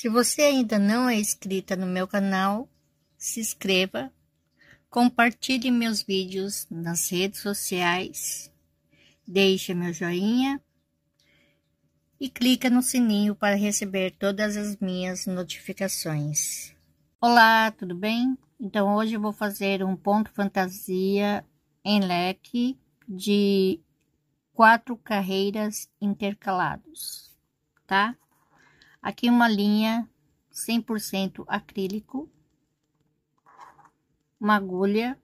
Se você ainda não é inscrita no meu canal, se inscreva, compartilhe meus vídeos nas redes sociais, deixe meu joinha e clica no sininho para receber todas as minhas notificações. Olá, tudo bem? Então hoje eu vou fazer um ponto fantasia em leque de quatro carreiras intercalados, tá? Aqui uma linha 100% acrílico. Uma agulha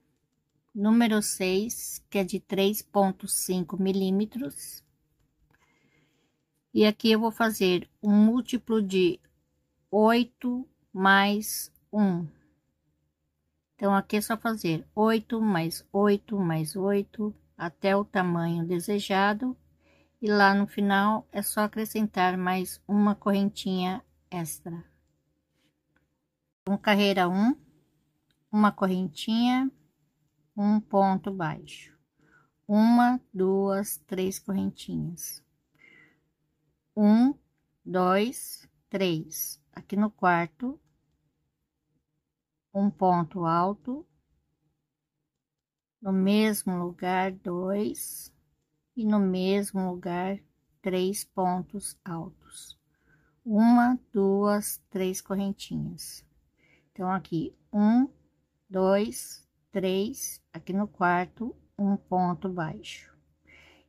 número 6, que é de 3.5 milímetros. E aqui eu vou fazer um múltiplo de 8 mais 1. Então, aqui é só fazer 8 mais 8 mais 8 até o tamanho desejado e lá no final é só acrescentar mais uma correntinha extra. Então, carreira 1, um, uma correntinha, um ponto baixo, uma, duas, três correntinhas, um, dois, três, aqui no quarto, um ponto alto, no mesmo lugar, dois, e no mesmo lugar três pontos altos. Uma, duas, três correntinhas. Então, aqui, um, dois, três, aqui no quarto, um ponto baixo.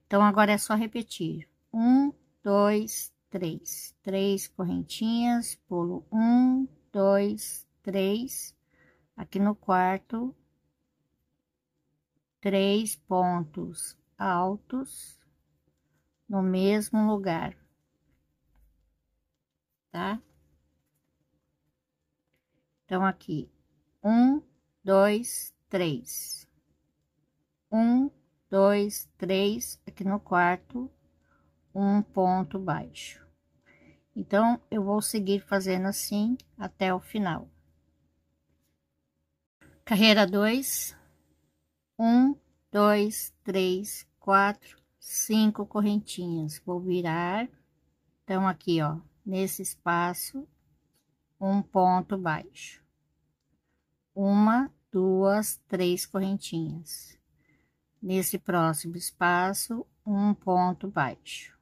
Então, agora é só repetir. Um, dois, três. Três correntinhas, pulo um, dois, três. Aqui no quarto, três pontos altos no mesmo lugar, tá? Então, aqui, um, dois, três. Um, dois, três, aqui no quarto, um ponto baixo. Então, eu vou seguir fazendo assim até o final. Carreira dois, um, dois, três, quatro, cinco correntinhas. Vou virar, então, aqui, ó, nesse espaço, um ponto baixo. Uma, duas, três correntinhas. Nesse próximo espaço, um ponto baixo.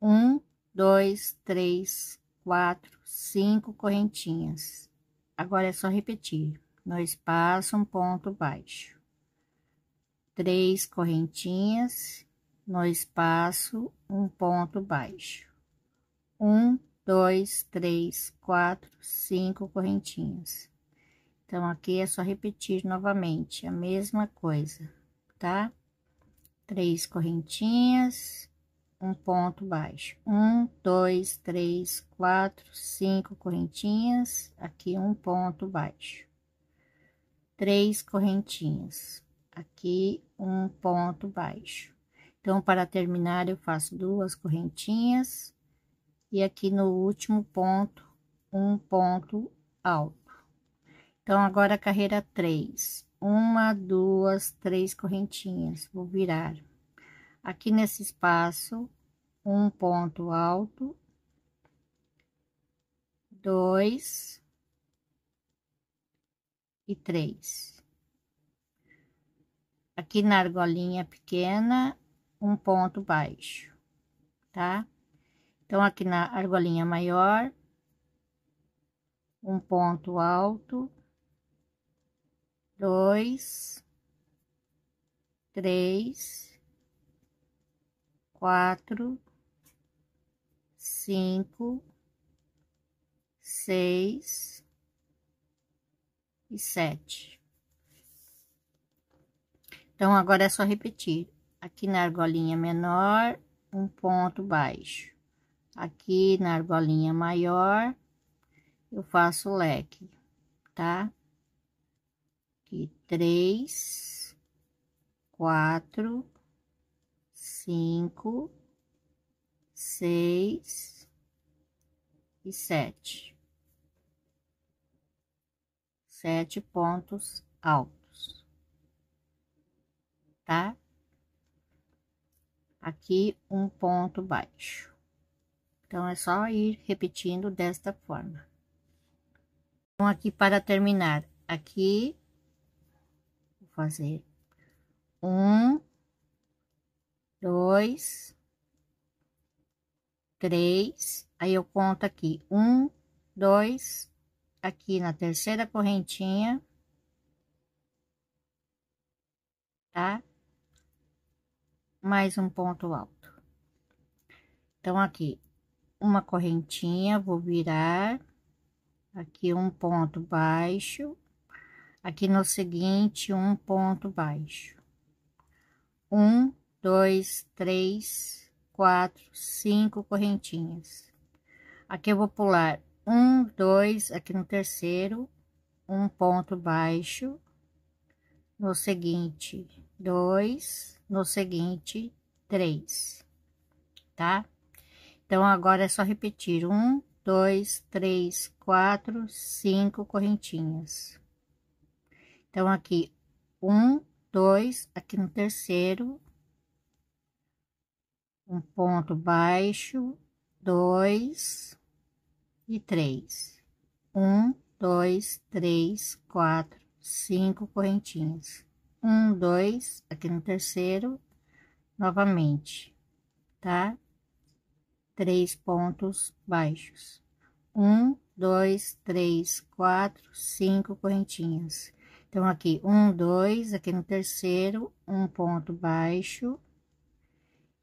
Um, dois, três, quatro, cinco correntinhas. Agora é só repetir. No espaço, um ponto baixo três correntinhas no espaço um ponto baixo. Um, dois, três, quatro, cinco correntinhas. Então, aqui é só repetir novamente a mesma coisa, tá? Três correntinhas, um ponto baixo. Um, dois, três, quatro, cinco correntinhas, aqui um ponto baixo. Três correntinhas, aqui um ponto baixo. Então, para terminar, eu faço duas correntinhas e aqui no último ponto, um ponto alto. Então, agora a carreira três uma, duas, três correntinhas, vou virar. Aqui nesse espaço, um ponto alto, dois e três aqui na argolinha pequena, um ponto baixo, tá? Então, aqui na argolinha maior, um ponto alto, dois, três, quatro, cinco, seis e sete. Então, agora é só repetir. Aqui na argolinha menor, um ponto baixo. Aqui na argolinha maior, eu faço o leque, tá? Aqui, três, quatro, cinco, seis e sete. Sete pontos altos tá? Aqui um ponto baixo. Então, é só ir repetindo desta forma. Então, aqui para terminar, aqui, vou fazer um, dois, três, aí eu conto aqui, um, dois, aqui na terceira correntinha, tá? mais um ponto alto. Então, aqui, uma correntinha, vou virar, aqui um ponto baixo, aqui no seguinte, um ponto baixo. Um, dois, três, quatro, cinco correntinhas. Aqui eu vou pular um, dois, aqui no terceiro, um ponto baixo, no seguinte, dois, no seguinte três, tá? Então, agora é só repetir: um, dois, três, quatro, cinco correntinhas. Então, aqui, um, dois, aqui no terceiro, um ponto baixo, dois e três. Um, dois, três, quatro, cinco correntinhas um, dois, aqui no terceiro, novamente, tá? Três pontos baixos. Um, dois, três, quatro, cinco correntinhas. Então, aqui, um, dois, aqui no terceiro, um ponto baixo.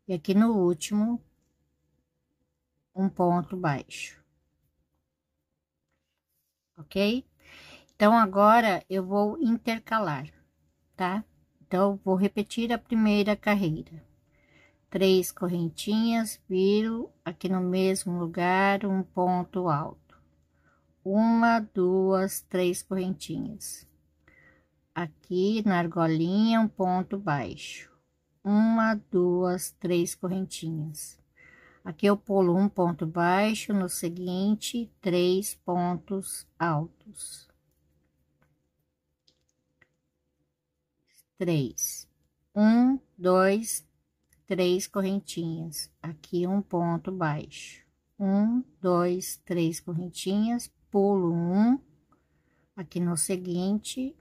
E aqui no último, um ponto baixo. Ok? Então, agora, eu vou intercalar tá? Então, vou repetir a primeira carreira. Três correntinhas, viro aqui no mesmo lugar um ponto alto. Uma, duas, três correntinhas. Aqui na argolinha, um ponto baixo. Uma, duas, três correntinhas. Aqui eu pulo um ponto baixo, no seguinte, três pontos altos. três. Um, dois, três correntinhas. Aqui um ponto baixo. Um, dois, três correntinhas. Pulo um. Aqui no seguinte,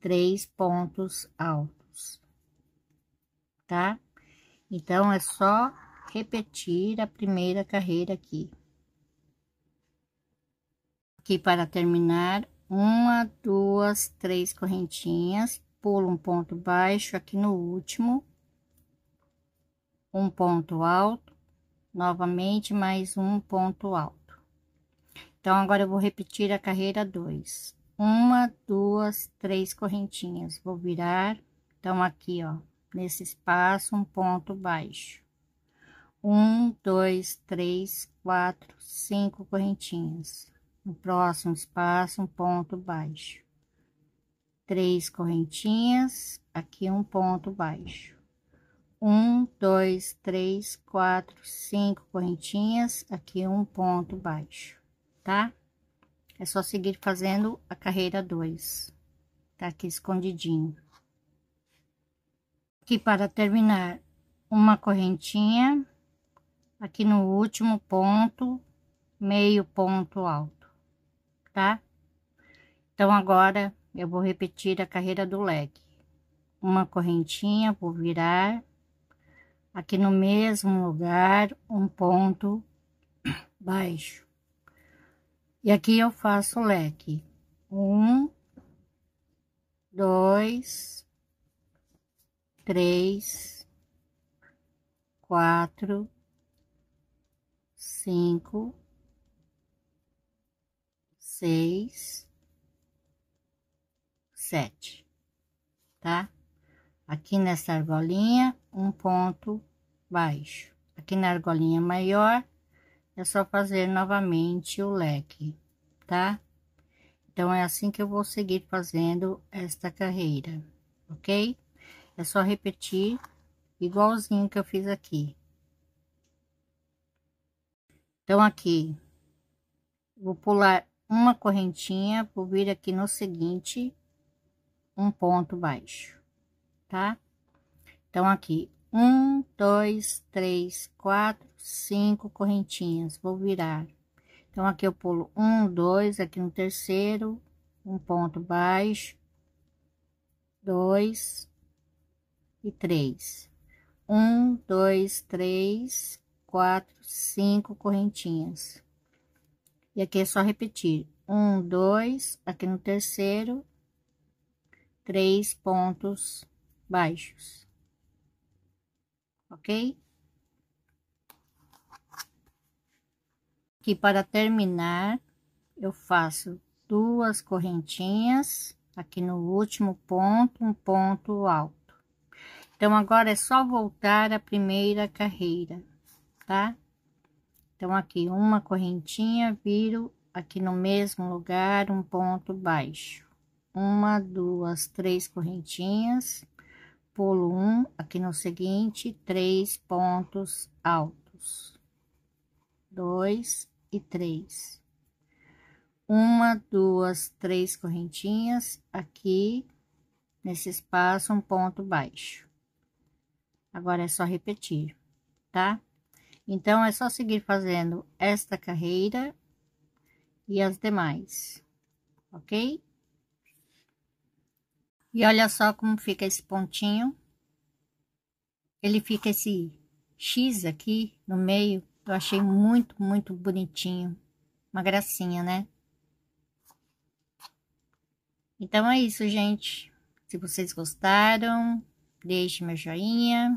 três pontos altos. Tá? Então, é só repetir a primeira carreira aqui. Aqui para terminar uma, duas, três correntinhas, pulo um ponto baixo aqui no último, um ponto alto, novamente mais um ponto alto. Então, agora eu vou repetir a carreira dois. Uma, duas, três correntinhas, vou virar, então, aqui, ó, nesse espaço, um ponto baixo. Um, dois, três, quatro, cinco correntinhas o próximo espaço um ponto baixo três correntinhas aqui um ponto baixo um dois três quatro cinco correntinhas aqui um ponto baixo tá é só seguir fazendo a carreira dois tá aqui escondidinho aqui para terminar uma correntinha aqui no último ponto meio ponto alto tá? Então, agora, eu vou repetir a carreira do leque Uma correntinha, vou virar. Aqui no mesmo lugar, um ponto baixo. E aqui eu faço o leque. Um, dois, três, quatro, cinco, seis, sete, tá? Aqui nessa argolinha, um ponto baixo. Aqui na argolinha maior, é só fazer novamente o leque, tá? Então, é assim que eu vou seguir fazendo esta carreira, ok? É só repetir igualzinho que eu fiz aqui. Então, aqui, vou pular uma correntinha, vou vir aqui no seguinte, um ponto baixo, tá? Então, aqui, um, dois, três, quatro, cinco correntinhas, vou virar. Então, aqui eu pulo um, dois, aqui no terceiro, um ponto baixo, dois e três. Um, dois, três, quatro, cinco correntinhas. E aqui é só repetir. Um, dois, aqui no terceiro, três pontos baixos. Ok? Aqui para terminar, eu faço duas correntinhas aqui no último ponto, um ponto alto. Então, agora é só voltar a primeira carreira, tá? Então, aqui uma correntinha, viro aqui no mesmo lugar um ponto baixo. Uma, duas, três correntinhas, pulo um, aqui no seguinte, três pontos altos. Dois e três. Uma, duas, três correntinhas, aqui, nesse espaço, um ponto baixo. Agora, é só repetir, tá? Então, é só seguir fazendo esta carreira e as demais, ok? E olha só como fica esse pontinho. Ele fica esse X aqui no meio. Eu achei muito, muito bonitinho. Uma gracinha, né? Então é isso, gente. Se vocês gostaram, deixe meu joinha.